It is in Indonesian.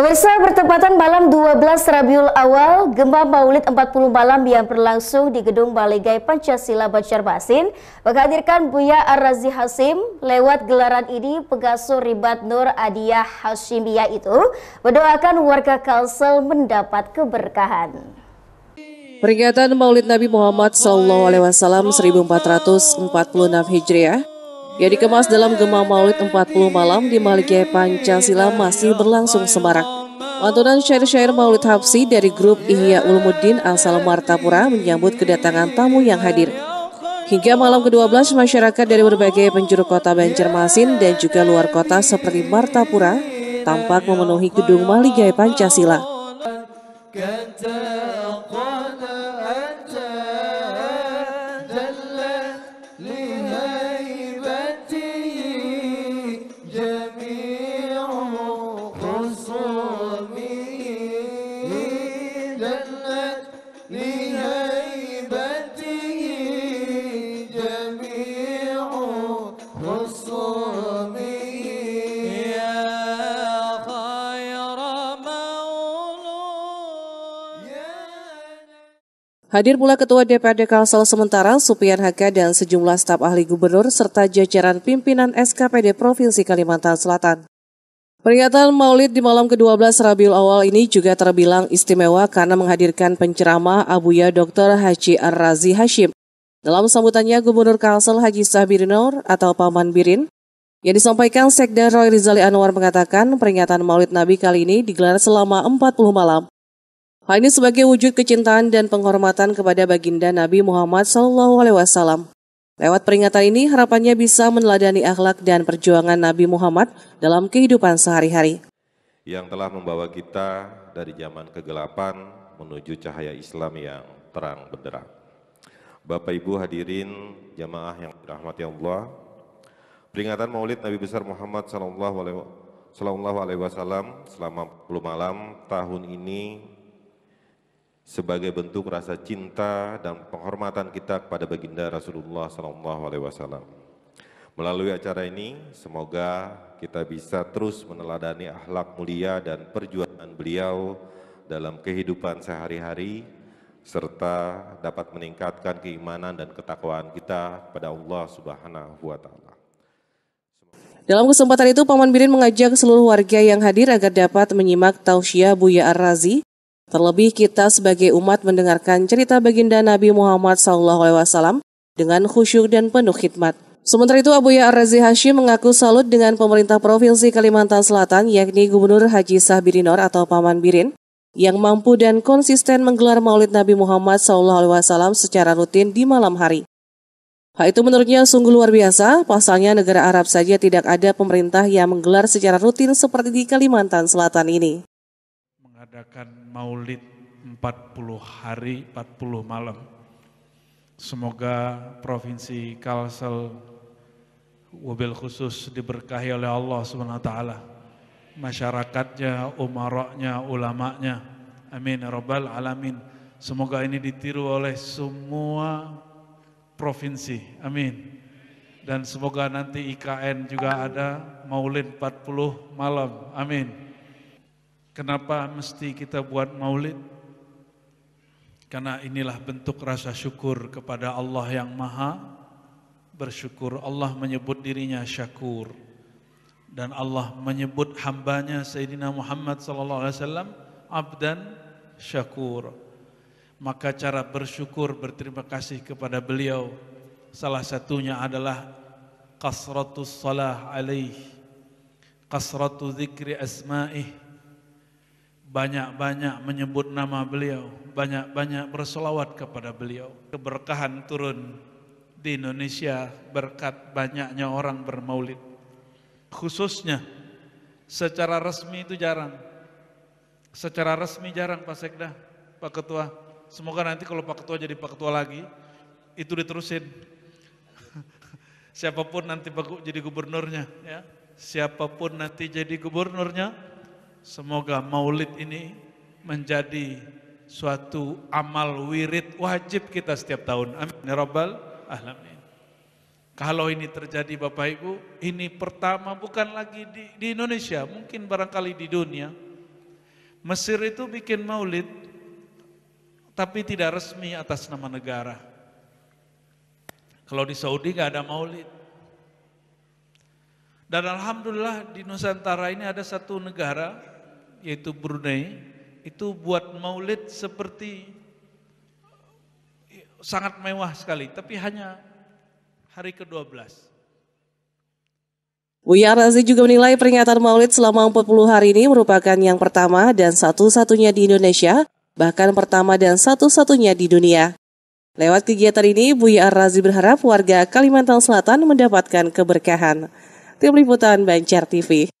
Pemirsa bertepatan malam 12 Rabiul Awal, gempa maulid 40 malam yang berlangsung di Gedung Balegai Pancasila Banjarmasin menghadirkan Buya Ar-Razi Hasim lewat gelaran ini pengasuh Ribat Nur Adiah Hashimiyah itu mendoakan warga Kalsel mendapat keberkahan. Peringatan Maulid Nabi Muhammad SAW 1446 Hijriah yang dikemas dalam Gema Maulid 40 Malam di Maligai Pancasila masih berlangsung semarak. Pantunan syair-syair Maulid Hafsi dari grup Ihya Ulumuddin asal Martapura menyambut kedatangan tamu yang hadir. Hingga malam ke-12, masyarakat dari berbagai penjuru kota Banjarmasin dan juga luar kota seperti Martapura tampak memenuhi gedung Maligai Pancasila. Hadir pula Ketua DPRD Kalsel sementara Supian Haka dan sejumlah staf ahli gubernur serta jajaran pimpinan SKPD Provinsi Kalimantan Selatan. Peringatan Maulid di malam ke-12 Rabiul Awal ini juga terbilang istimewa karena menghadirkan penceramah Abuya Dr. Haji Ar-Razi Hashim. Dalam sambutannya, Gubernur Kalsel Haji Nur atau Paman Birin yang disampaikan Sekda Roy Rizali Anwar mengatakan peringatan Maulid Nabi kali ini digelar selama 40 malam Hal ini sebagai wujud kecintaan dan penghormatan kepada baginda Nabi Muhammad SAW. Lewat peringatan ini, harapannya bisa meneladani akhlak dan perjuangan Nabi Muhammad dalam kehidupan sehari-hari. Yang telah membawa kita dari zaman kegelapan menuju cahaya Islam yang terang benderang. Bapak Ibu hadirin jamaah yang dirahmati Allah, peringatan Maulid Nabi besar Muhammad SAW Sallallahu Alaihi Wasallam selama puluh malam tahun ini sebagai bentuk rasa cinta dan penghormatan kita kepada baginda Rasulullah Sallallahu Alaihi Wasallam. Melalui acara ini, semoga kita bisa terus meneladani akhlak mulia dan perjuangan beliau dalam kehidupan sehari-hari, serta dapat meningkatkan keimanan dan ketakwaan kita pada Allah Subhanahu wa Ta'ala. Dalam kesempatan itu, Paman Birin mengajak seluruh warga yang hadir agar dapat menyimak tausiah Buya Ar-Razi Terlebih kita sebagai umat mendengarkan cerita baginda Nabi Muhammad SAW dengan khusyuk dan penuh khidmat. Sementara itu Abu Ya Razi Hashim mengaku salut dengan pemerintah Provinsi Kalimantan Selatan yakni Gubernur Haji Sahbirinor atau Paman Birin yang mampu dan konsisten menggelar maulid Nabi Muhammad SAW secara rutin di malam hari. Hal itu menurutnya sungguh luar biasa, pasalnya negara Arab saja tidak ada pemerintah yang menggelar secara rutin seperti di Kalimantan Selatan ini mengadakan maulid 40 hari 40 malam. Semoga provinsi Kalsel wabil khusus diberkahi oleh Allah swt masyarakatnya, umaroknya, ulamanya. Amin. Ya Rabbal alamin. Semoga ini ditiru oleh semua provinsi. Amin. Dan semoga nanti IKN juga ada maulid 40 malam. Amin. Kenapa mesti kita buat maulid? Karena inilah bentuk rasa syukur kepada Allah yang maha bersyukur. Allah menyebut dirinya syakur. Dan Allah menyebut hambanya Sayyidina Muhammad SAW. abdan syakur. Maka cara bersyukur berterima kasih kepada beliau salah satunya adalah kasratus salah alaih, kasratu dzikri asma'ih banyak-banyak menyebut nama beliau, banyak-banyak berselawat kepada beliau. Keberkahan turun di Indonesia berkat banyaknya orang bermaulid. Khususnya secara resmi itu jarang. Secara resmi jarang Pak Sekda, Pak Ketua. Semoga nanti kalau Pak Ketua jadi Pak Ketua lagi, itu diterusin. Siapapun nanti jadi gubernurnya, ya. Siapapun nanti jadi gubernurnya, Semoga maulid ini menjadi suatu amal wirid wajib kita setiap tahun. Amin. Ya Rabbal Alamin. Kalau ini terjadi Bapak Ibu, ini pertama bukan lagi di, di Indonesia, mungkin barangkali di dunia. Mesir itu bikin maulid, tapi tidak resmi atas nama negara. Kalau di Saudi nggak ada maulid. Dan alhamdulillah di Nusantara ini ada satu negara yaitu Brunei itu buat maulid seperti eh, sangat mewah sekali tapi hanya hari ke-12. Buya Razi juga menilai peringatan maulid selama 40 hari ini merupakan yang pertama dan satu-satunya di Indonesia, bahkan pertama dan satu-satunya di dunia. Lewat kegiatan ini, Buya Razi berharap warga Kalimantan Selatan mendapatkan keberkahan. Tim Liputan Banjar TV.